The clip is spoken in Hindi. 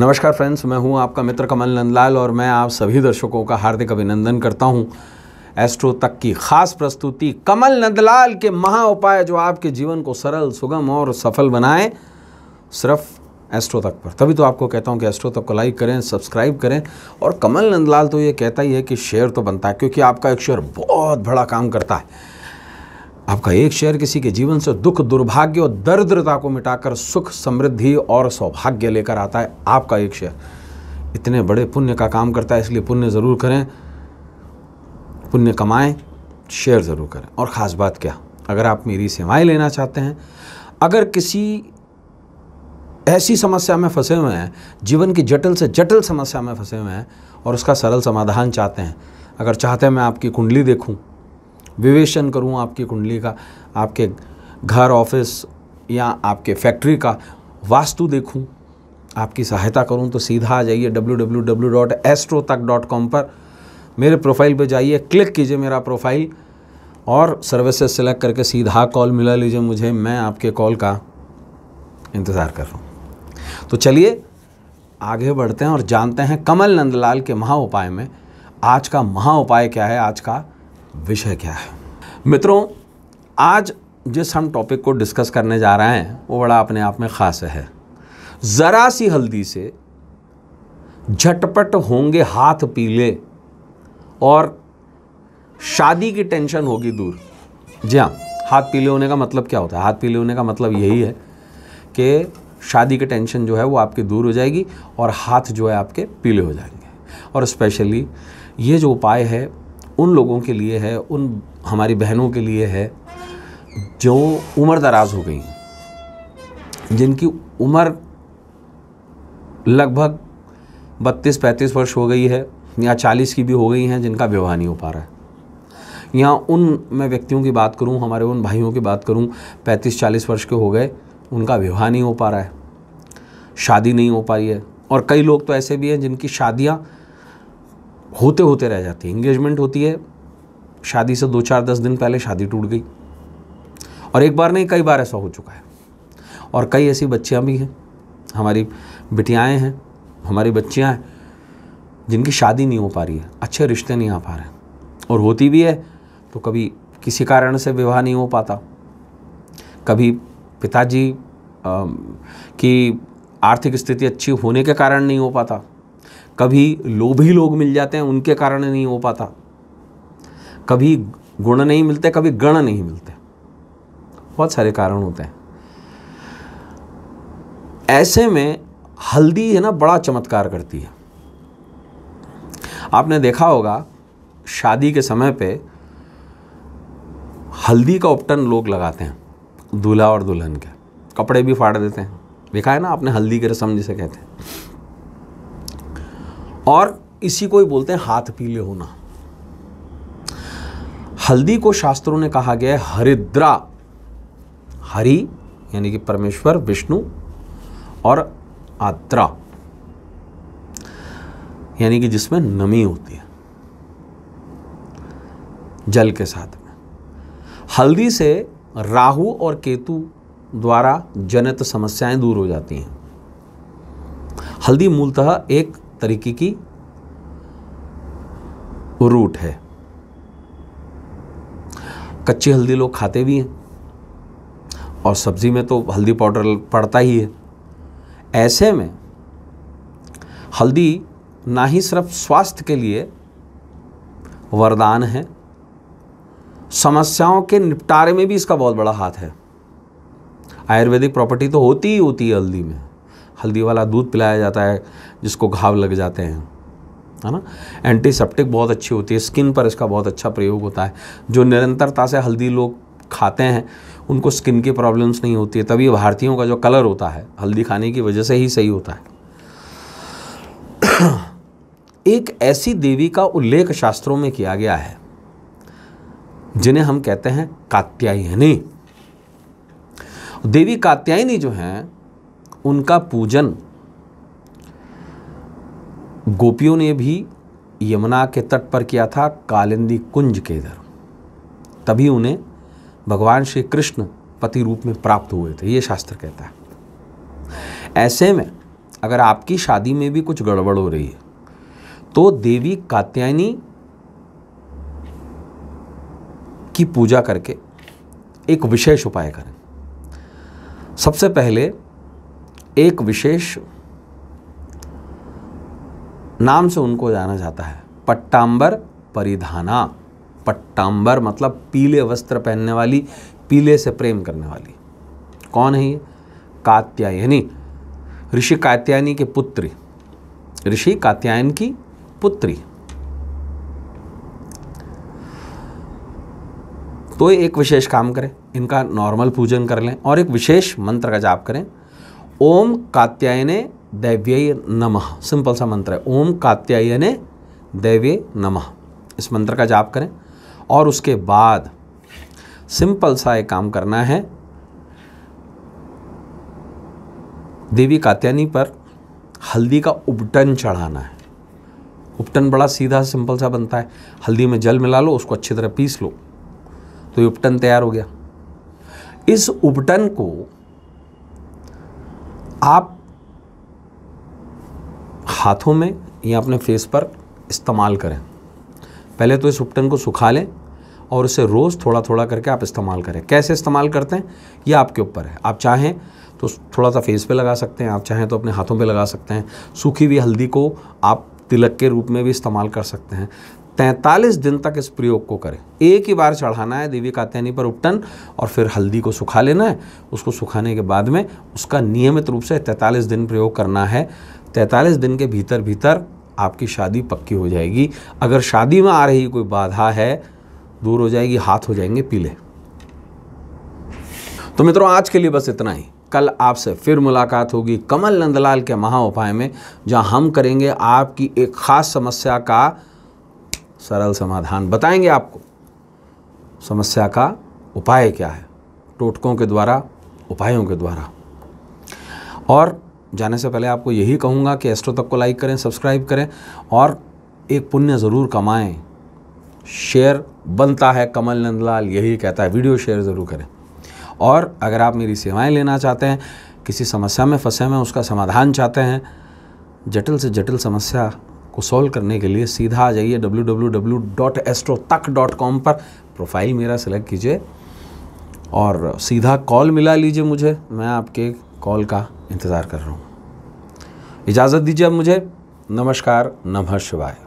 नमस्कार फ्रेंड्स मैं हूं आपका मित्र कमल नंदलाल और मैं आप सभी दर्शकों का हार्दिक अभिनंदन करता हूं एस्ट्रो तक की खास प्रस्तुति कमल नंदलाल के महा उपाय जो आपके जीवन को सरल सुगम और सफल बनाए सिर्फ एस्ट्रो तक पर तभी तो आपको कहता हूं कि एस्ट्रो तक को लाइक करें सब्सक्राइब करें और कमल नंदलाल तो ये कहता ही है कि शेयर तो बनता है क्योंकि आपका एक शेयर बहुत बड़ा काम करता है आपका एक शेयर किसी के जीवन से दुख दुर्भाग्य और दरिद्रता को मिटाकर सुख समृद्धि और सौभाग्य लेकर आता है आपका एक शेयर इतने बड़े पुण्य का काम करता है इसलिए पुण्य ज़रूर करें पुण्य कमाएं शेयर ज़रूर करें और ख़ास बात क्या अगर आप मेरी सेवाएं लेना चाहते हैं अगर किसी ऐसी समस्या में फंसे हुए हैं जीवन की जटिल से जटिल समस्या में फंसे हुए हैं और उसका सरल समाधान चाहते हैं अगर चाहते हैं मैं आपकी कुंडली देखूं विवेचन करूँ आपकी कुंडली का आपके घर ऑफिस या आपके फैक्ट्री का वास्तु देखूँ आपकी सहायता करूँ तो सीधा आ जाइए डब्ल्यू पर मेरे प्रोफाइल पे जाइए क्लिक कीजिए मेरा प्रोफाइल और सर्विसेज सेलेक्ट करके सीधा कॉल मिला लीजिए मुझे मैं आपके कॉल का इंतज़ार कर रहा हूँ तो चलिए आगे बढ़ते हैं और जानते हैं कमल नंदलाल के महा उपाय में आज का महा उपाय क्या है आज का विषय क्या है मित्रों आज जिस हम टॉपिक को डिस्कस करने जा रहे हैं वो बड़ा अपने आप में ख़ास है ज़रा सी हल्दी से झटपट होंगे हाथ पीले और शादी की टेंशन होगी दूर जी हाँ हाथ पीले होने का मतलब क्या होता है हाथ पीले होने का मतलब यही है कि शादी की टेंशन जो है वो आपकी दूर हो जाएगी और हाथ जो है आपके पीले हो जाएंगे और स्पेशली ये जो उपाय है उन लोगों के लिए है उन हमारी बहनों के लिए है जो उम्र दराज हो गई जिनकी उम्र लगभग बत्तीस पैंतीस वर्ष हो गई है या चालीस की भी हो गई हैं जिनका विवाह नहीं हो पा रहा है या उन मैं व्यक्तियों की बात करूं हमारे उन भाइयों की बात करूं पैंतीस चालीस वर्ष के हो गए उनका विवाह नहीं हो पा रहा है शादी नहीं हो पा रही है और कई लोग तो ऐसे भी हैं जिनकी शादियाँ होते होते रह जाती है इंगेजमेंट होती है शादी से दो चार दस दिन पहले शादी टूट गई और एक बार नहीं कई बार ऐसा हो चुका है और कई ऐसी बच्चियाँ भी हैं हमारी बिटियाएँ हैं हमारी बच्चियाँ हैं जिनकी शादी नहीं हो पा रही है अच्छे रिश्ते नहीं आ पा रहे और होती भी है तो कभी किसी कारण से विवाह नहीं हो पाता कभी पिताजी की आर्थिक स्थिति अच्छी होने के कारण नहीं हो पाता कभी लोभी लोग मिल जाते हैं उनके कारण नहीं हो पाता कभी गुण नहीं मिलते कभी गण नहीं मिलते बहुत सारे कारण होते हैं ऐसे में हल्दी है ना बड़ा चमत्कार करती है आपने देखा होगा शादी के समय पे हल्दी का उपटन लोग लगाते हैं दूल्हा और दुल्हन के कपड़े भी फाड़ देते हैं देखा है ना आपने हल्दी की रसम जिसे कहते हैं और इसी को ही बोलते हैं हाथ पीले होना हल्दी को शास्त्रों ने कहा गया है हरिद्रा हरि यानी कि परमेश्वर विष्णु और आद्रा यानी कि जिसमें नमी होती है जल के साथ में हल्दी से राहु और केतु द्वारा जनित समस्याएं दूर हो जाती हैं हल्दी मूलतः एक तरीके की रूट है कच्ची हल्दी लोग खाते भी हैं और सब्ज़ी में तो हल्दी पाउडर पड़ता ही है ऐसे में हल्दी ना ही सिर्फ स्वास्थ्य के लिए वरदान है समस्याओं के निपटारे में भी इसका बहुत बड़ा हाथ है आयुर्वेदिक प्रॉपर्टी तो होती ही होती है हल्दी में हल्दी वाला दूध पिलाया जाता है जिसको घाव लग जाते हैं है ना एंटीसेप्टिक बहुत अच्छी होती है स्किन पर इसका बहुत अच्छा प्रयोग होता है जो निरंतरता से हल्दी लोग खाते हैं उनको स्किन की प्रॉब्लम्स नहीं होती है तभी भारतीयों का जो कलर होता है हल्दी खाने की वजह से ही सही होता है एक ऐसी देवी का उल्लेख शास्त्रों में किया गया है जिन्हें हम कहते हैं कात्यायनी देवी कात्यायनी जो हैं उनका पूजन गोपियों ने भी यमुना के तट पर किया था कालिंदी कुंज के इधर तभी उन्हें भगवान श्री कृष्ण पति रूप में प्राप्त हुए थे ये शास्त्र कहता है ऐसे में अगर आपकी शादी में भी कुछ गड़बड़ हो रही है तो देवी कात्यायनी की पूजा करके एक विशेष उपाय करें सबसे पहले एक विशेष नाम से उनको जाना जाता है पट्टाम्बर परिधाना पट्टाम्बर मतलब पीले वस्त्र पहनने वाली पीले से प्रेम करने वाली कौन है ये कात्यायनी ऋषि कात्यायनी के पुत्री ऋषि कात्यायन की पुत्री तो एक विशेष काम करें इनका नॉर्मल पूजन कर लें और एक विशेष मंत्र का जाप करें ओम कात्यायने दैव्य नमः सिंपल सा मंत्र है ओम कात्यायने दैव्य नमः इस मंत्र का जाप करें और उसके बाद सिंपल सा एक काम करना है देवी कात्यायनी पर हल्दी का उपटन चढ़ाना है उपटन बड़ा सीधा सिंपल सा बनता है हल्दी में जल मिला लो उसको अच्छी तरह पीस लो तो ये उपटन तैयार हो गया इस उपटन को आप हाथों में या अपने फेस पर इस्तेमाल करें पहले तो इस उपटन को सुखा लें और उसे रोज़ थोड़ा थोड़ा करके आप इस्तेमाल करें कैसे इस्तेमाल करते हैं ये आपके ऊपर है आप चाहें तो थोड़ा सा फेस पे लगा सकते हैं आप चाहें तो अपने हाथों पे लगा सकते हैं सूखी हुई हल्दी को आप तिलक के रूप में भी इस्तेमाल कर सकते हैं तैंतालीस दिन तक इस प्रयोग को करें एक ही बार चढ़ाना है देवी कात्यानी पर उपटन और फिर हल्दी को सुखा लेना है उसको सुखाने के बाद में उसका नियमित रूप से तैंतालीस दिन प्रयोग करना है तैंतालीस दिन के भीतर भीतर आपकी शादी पक्की हो जाएगी अगर शादी में आ रही कोई बाधा है दूर हो जाएगी हाथ हो जाएंगे पीले तो मित्रों आज के लिए बस इतना ही कल आपसे फिर मुलाकात होगी कमल नंदलाल के महा उपाय में जहां हम करेंगे आपकी एक खास समस्या का सरल समाधान बताएंगे आपको समस्या का उपाय क्या है टोटकों के द्वारा उपायों के द्वारा और जाने से पहले आपको यही कहूँगा कि एस्ट्रो तक को लाइक करें सब्सक्राइब करें और एक पुण्य ज़रूर कमाएं शेयर बनता है कमल नंदलाल यही कहता है वीडियो शेयर ज़रूर करें और अगर आप मेरी सेवाएं लेना चाहते हैं किसी समस्या में फंसे हैं उसका समाधान चाहते हैं जटिल से जटिल समस्या को सॉल्व करने के लिए सीधा आ जाइए डब्ल्यू पर प्रोफाइल मेरा सेलेक्ट कीजिए और सीधा कॉल मिला लीजिए मुझे मैं आपके कॉल का इंतज़ार कर रहा हूँ इजाज़त दीजिए अब मुझे नमस्कार नमः शिवाय